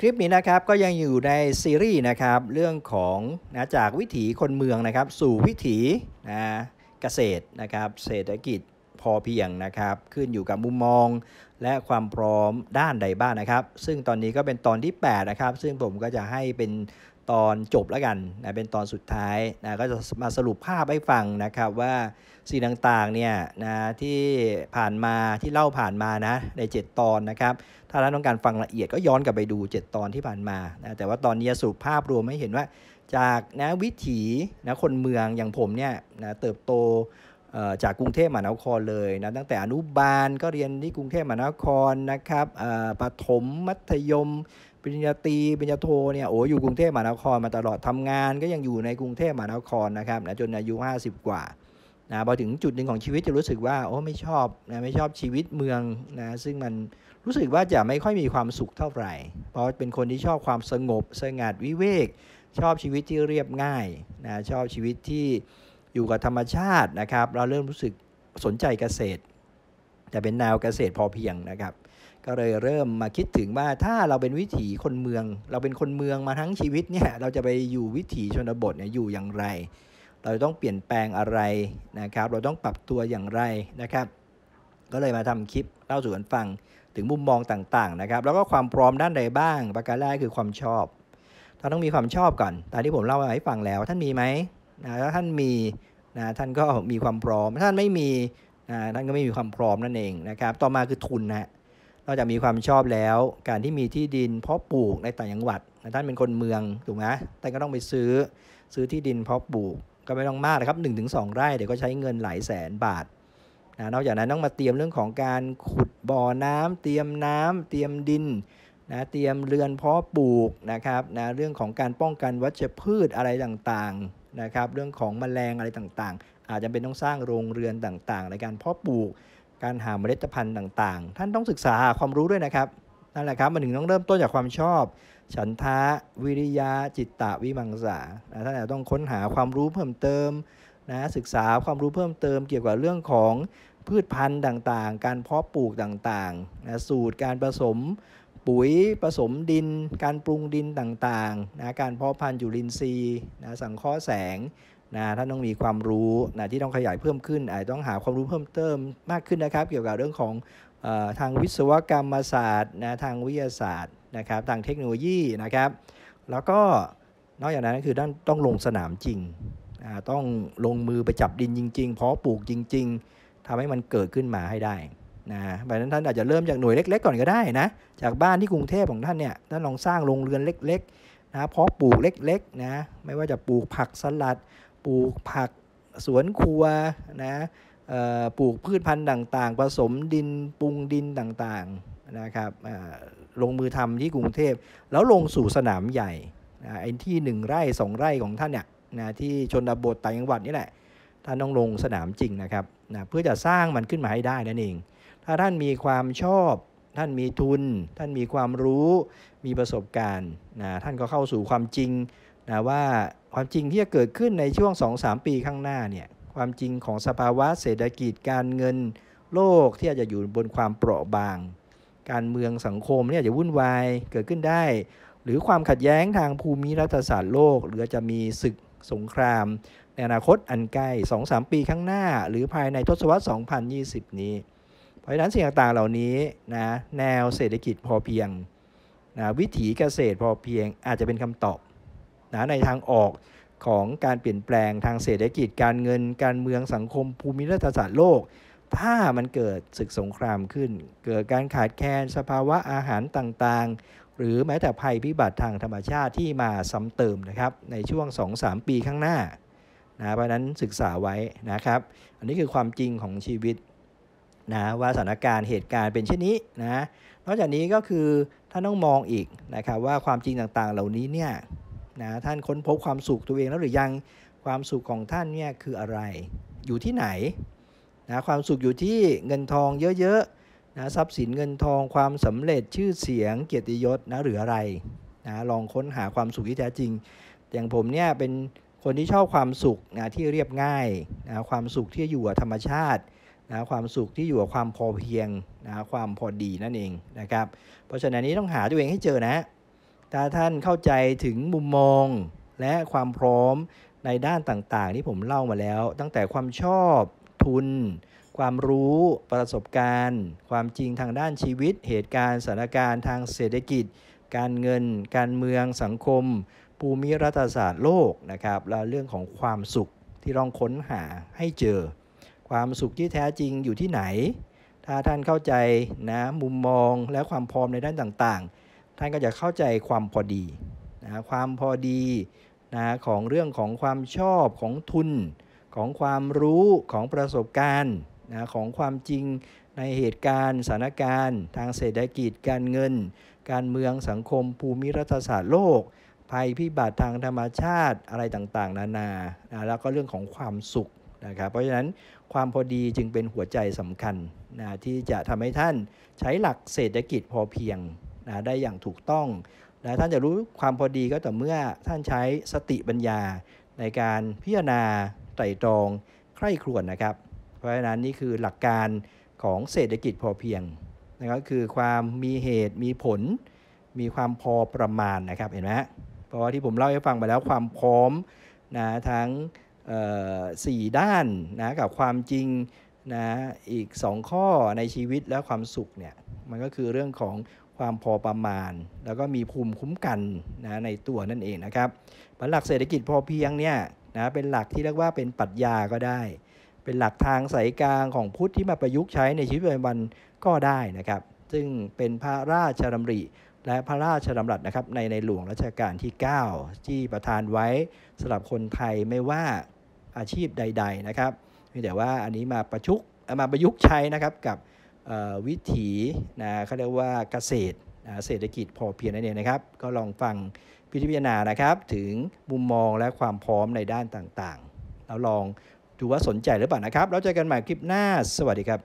คลิปนี้นะครับก็ยังอยู่ในซีรีส์นะครับเรื่องของนะจากวิถีคนเมืองนะครับสู่วิถีนะเกษตรนะครับเศรษฐกิจพอเพียงนะครับขึ้นอยู่กับมุมมอง และความพร้อมด้านใดบ้างนะครับซึ่งตอนนี้ก็เป็นตอนที่ 8 นะครับ ซึ่งผมก็จะให้เป็นตอนจบแล้วกันนะเป็นตอนสุดท้ายนะก็จะมาสรุปภาพให้ฟังนะครับว่าสิ่งต่างๆเนี่ยนะที่ผ่านมาที่เล่าผ่านมานะใน 7 ตอนนะครับถ้าท่านต้องการฟังละเอียดก็ย้อนกลับไปดู 7 ตอนที่ผ่านมานะแต่ว่าตอนนี้สรุปภาพรวมให้เห็นว่าจากนะวิถีนะคนเมืองอย่างผมเนี่ยนะเติบโตจากกรุงเทพมหานครเลยนะตั้งแต่อนุบาลก็เรียนที่กรุงเทพมหานครนะครับประถมมัธยมปริญญาตรีปริญญาโทเนี่ยโอ้อยู่กรุงเทพมหานครมาตลอดทำงานก็ยังอยู่ในกรุงเทพมหานครนะครับนะจนอายุ 50 กว่านะพอถึงจุดหนึ่งของชีวิตจะรู้สึกว่าโอ้ไม่ชอบนะไม่ชอบชีวิตเมืองนะซึ่งมันรู้สึกว่าจะไม่ค่อยมีความสุขเท่าไหร่เพราะเป็นคนที่ชอบความสงบสงัดวิเวกชอบชีวิตที่เรียบง่ายนะชอบชีวิตที่อยู่กับธรรมชาตินะครับเราเริ่มรู้สึกสนใจเกษตรแต่เป็นแนวเกษตรพอเพียงนะครับ ก็เลยเริ่มมาคิดถึงว่า ถ้าเราเป็นวิถีคนเมือง เราเป็นคนเมืองมาทั้งชีวิตเนี่ยเราจะไปอยู่วิถีชนบทเนี่ยอยู่อย่างไร เราต้องเปลี่ยนแปลงอะไรนะครับ เราต้องปรับตัวอย่างไรนะครับ ก็เลยมาทำคลิปเล่าสู่กันฟังถึงมุมมองต่างๆนะครับแล้วก็ความพร้อมด้านใดบ้างประการแรกคือความชอบท่านต้องมีความชอบก่อนตามที่ผมเล่าให้ฟังแล้วท่านมีไหมนะถ้าท่านมีนะท่านก็มีความพร้อมถ้าท่านไม่มีนะท่านก็ไม่มีความพร้อมนั่นเองนะครับ ต่อมาคือทุนนะนอกจากมีความชอบแล้ว การที่มีที่ดินเพาะปลูกในต่างจังหวัดนะท่านเป็นคนเมืองถูกไหมท่านก็ต้องไปซื้อ ซื้อที่ดินเพาะปลูก ก็ไม่ต้องมากนะครับ1-2ไร่ เดี๋ยวก็ใช้เงินหลายแสนบาทนะนอกจากนั้นต้องมาเตรียมเรื่องของการขุดบ่อน้ำ เตรียมน้ำเตรียมดินนะเตรียมเรือนเพาะปลูกนะครับนะเรื่องของการป้องกันวัชพืชอะไรต่างๆนะครับ เรื่องของมแมลงอะไรต่างอาจจะเป็นต้องสร้างโรงเรือนต่างๆในการเพาะปลูกการหาเมล็ดพันธุ์ต่าง ๆ ท่านต้องศึกษาความรู้ด้วยนะครับ นั่นแหละครับ มันถึงต้องเริ่มต้นจากความชอบ ฉันทะวิริยะ จิตตะวิมังสาท่านอาจจะต้องค้นหาความรู้เพิ่มเติมนะศึกษาความรู้เพิ่มเติมเกี่ยวกับเรื่องของพืชพันธุ์ต่างๆ การเพาะปลูกต่างๆนะสูตรการผสมปุ๋ยผสมดิน การปรุงดินต่างๆนะการเพาะพันธุ์จุลินทรีย์นะสังเคราะห์แสงนะท่านต้องมีความรู้นะที่ต้องขยายเพิ่มขึ้นอาจต้องหาความรู้เพิ่มเติมมากขึ้นนะครับ เกี่ยวกับเรื่องของทางวิศวกรรมศาสตร์นะทางวิทยาศาสตร์นะครับทางเทคโนโลยีนะครับ แล้วก็นอกจากนั้นคือต้องลงสนามจริง ต้องลงมือไปจับดินจริงๆเพาะปลูกจริง ๆ ทำให้มันเกิดขึ้นมาให้ได้นะเพราะนั้นท่านอาจจะเริ่มจากหน่วยเล็ก ๆก่อนก็ได้นะ จากบ้านที่กรุงเทพของท่านเนี่ย ท่านลองสร้างโรงเรือนเล็กๆนะเพาะปลูกเล็กๆนะ ไม่ว่าจะปลูกผักสลัดปลูกผักสวนครัวนะปลูกพืชพันธุ์ต่างๆผสมดินปรุงดินต่างๆนะครับลงมือทำที่กรุงเทพแล้วลงสู่สนามใหญ่ไอ้ที่1ไร่ 2 ไร่ของท่านเนี่ยนะที่ชนบทต่างจังหวัดนี่แหละ ท่านต้องลงสนามจริงนะครับนะเพื่อจะสร้างมันขึ้นมาให้ได้นั่นเอง ถ้าท่านมีความชอบท่านมีทุน ท่านมีความรู้มีประสบการณ์นะท่านก็เข้าสู่ความจริงนะว่าความจริงที่จะเกิดขึ้นในช่วง 2-3 ปีข้างหน้าเนี่ยความจริงของสภาวะเศรษฐกิจการเงินโลกที่อาจจะอยู่บนความเปราะบาง การเมืองสังคมเนี่ยจะวุ่นวายเกิดขึ้นได้ หรือความขัดแย้งทางภูมิรัฐศาสตร์โลก หรือจะมีศึกสงคราม ในอนาคตอันใกล้2-3 ปีข้างหน้า หรือภายในทศวรรษ 2020 นี้ เพราะฉะนั้นสิ่งต่างๆเหล่านี้นะแนวเศรษฐกิจพอเพียงนะวิถีเกษตรพอเพียงอาจจะเป็นคำตอบนะในทางออกของการเปลี่ยนแปลงทางเศรษฐกิจการเงิน การเมืองสังคมภูมิรัฐศาสตร์โลก ถ้ามันเกิดศึกสงครามขึ้น เกิดการขาดแคลนสภาวะอาหารต่างๆ หรือแม้แต่ภัยพิบัติทางธรรมชาติที่มาซ้ำเติมนะครับในช่วง 2-3 ปีข้างหน้านะเพราะนั้นศึกษาไว้นะครับ อันนี้คือความจริงของชีวิตนะว่าสถานการณ์เหตุการณ์เป็นเช่นนี้นะนอกจากนี้ก็คือถ้าต้องมองอีกนะครับว่าความจริงต่างๆเหล่านี้เนี่ยนะท่านค้นพบความสุขตัวเองแล้วหรือยังความสุขของท่านเนี่ยคืออะไร อยู่ที่ไหนนะความสุขอยู่ที่เงินทองเยอะๆนะทรัพย์สินเงินทอง ความสำเร็จชื่อเสียง เกียรติยศนะหรืออะไรนะลองค้นหาความสุขที่แท้จริงอย่างผมเนี่ยเป็นคนที่ชอบความสุขนะที่เรียบง่ายนะความสุขที่อยู่กับธรรมชาตินะความสุขที่อยู่กับความพอเพียงนะความพอดีนั่นเองนะครับเพราะฉะนั้นนี้ต้องหาตัวเองให้เจอนะถ้าท่านเข้าใจถึงมุมมองและความพร้อมในด้านต่างๆ ที่ผมเล่ามาแล้ว ตั้งแต่ความชอบทุน ความรู้ประสบการณ์ ความจริงทางด้านชีวิต เหตุการณ์สถานการณ์ ทางเศรษฐกิจ การเงิน การเมืองสังคม ภูมิรัฐศาสตร์โลกนะครับ และเรื่องของความสุขที่ลองค้นหาให้เจอ ความสุขที่แท้จริงอยู่ที่ไหนถ้าท่านเข้าใจนะมุมมองและความพร้อมในด้านต่างๆท่านก็จะเข้าใจความพอดีนะความพอดีนะของเรื่องของความชอบของทุนของความรู้ของประสบการณ์นะของความจริงในเหตุการณ์สถานการณ์ ทางเศรษฐกิจการเงิน การเมืองสังคมภูมิรัฐศาสตร์โลก ภัยพิบัติทางธรรมชาติอะไรต่างๆนานานะแล้วก็เรื่องของความสุขนะครับ เพราะฉะนั้นความพอดีจึงเป็นหัวใจสำคัญนะที่จะทำให้ท่านใช้หลักเศรษฐกิจพอเพียงนะได้อย่างถูกต้องนะท่านจะรู้ความพอดีก็ต่อเมื่อท่านใช้สติปัญญาในการพิจารณา ไตรตรอง ใคร่ครวญนะครับ เพราะฉะนั้น นี่คือหลักการของเศรษฐกิจพอเพียงนะครับคือความมีเหตุมีผล มีความพอประมาณนะครับ เห็นไหม เพราะว่าที่ผมเล่าให้ฟังไปแล้วความพร้อมนะทั้งสี่ด้านนะกับความจริงนะอีก 2 ข้อในชีวิตและความสุขเนี่ยมันก็คือเรื่องของความพอประมาณแล้วก็มีภูมิคุ้มกันนะในตัวนั่นเองนะครับหลักเศรษฐกิจพอเพียงเนี่ยนะเป็นหลักที่เรียกว่าเป็นปรัชญาก็ได้ เป็นหลักทางสายกลางของพุทธที่มาประยุกต์ใช้ในชีวิตประจำวันก็ได้นะครับ ซึ่งเป็นพระราชดำริ และพระราชดำรัสนะครับในในหลวงรัชกาลที่ 9 ที่ประทานไว้สำหรับคนไทยไม่ว่าอาชีพใด ๆนะครับแต่ว่าอันนี้มาประชุกมาประยุกต์ใช้นะครับกับวิถีนะเขาเรียกว่าเกษตรเศรษฐกิจพอเพียงนั่นเองนะครับ ก็ลองฟังพิจารณานะครับ ถึงมุมมองและความพร้อมในด้านต่างๆ แล้วลองดูว่าสนใจหรือเปล่านะครับ แล้วเจอกันใหม่คลิปหน้าสวัสดีครับ